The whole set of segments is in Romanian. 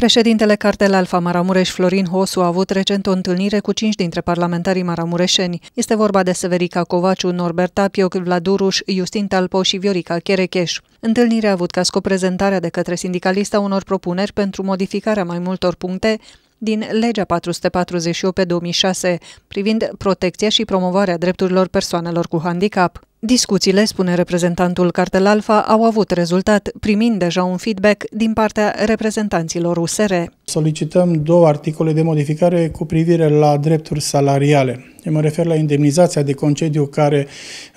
Președintele cartel Alfa Maramureș Florin Hosu a avut recent o întâlnire cu cinci dintre parlamentarii maramureșeni. Este vorba de Severica Covaciu, Norbert Tapioc, Vladuruș, Justin Talpo și Viorica Cherecheș. Întâlnirea a avut ca scop prezentarea de către sindicalista unor propuneri pentru modificarea mai multor puncte din legea 448 2006 privind protecția și promovarea drepturilor persoanelor cu handicap. Discuțiile, spune reprezentantul Cartel Alfa, au avut rezultat, primind deja un feedback din partea reprezentanților USR. Solicităm două articole de modificare cu privire la drepturi salariale. Eu mă refer la indemnizația de concediu care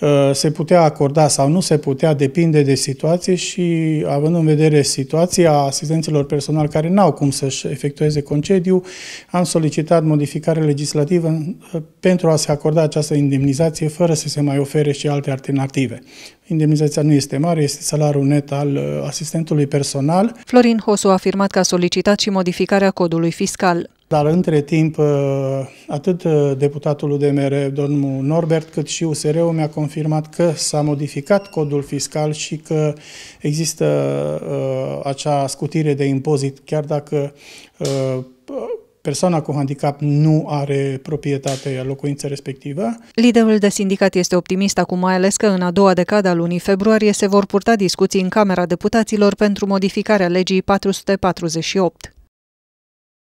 uh, se putea acorda sau nu se putea, depinde de situație și având în vedere situația asistenților personal care n-au cum să-și efectueze concediu, am solicitat modificare legislativă în, uh, pentru a se acorda această indemnizație fără să se mai ofere și alte alternative. Indemnizația nu este mare, este salariul net al uh, asistentului personal. Florin Hosu a afirmat că a solicitat și modificarea codului fiscal. Dar între timp, uh, atât uh, deputatul UDMR, domnul Norbert, cât și USR-ul mi-a confirmat că s-a modificat codul fiscal și că există uh, acea scutire de impozit, chiar dacă persoana cu handicap nu are proprietate a locuinței respectivă. Liderul de sindicat este optimist acum, mai ales că în a doua decadă a lunii februarie se vor purta discuții în Camera Deputaților pentru modificarea legii 448.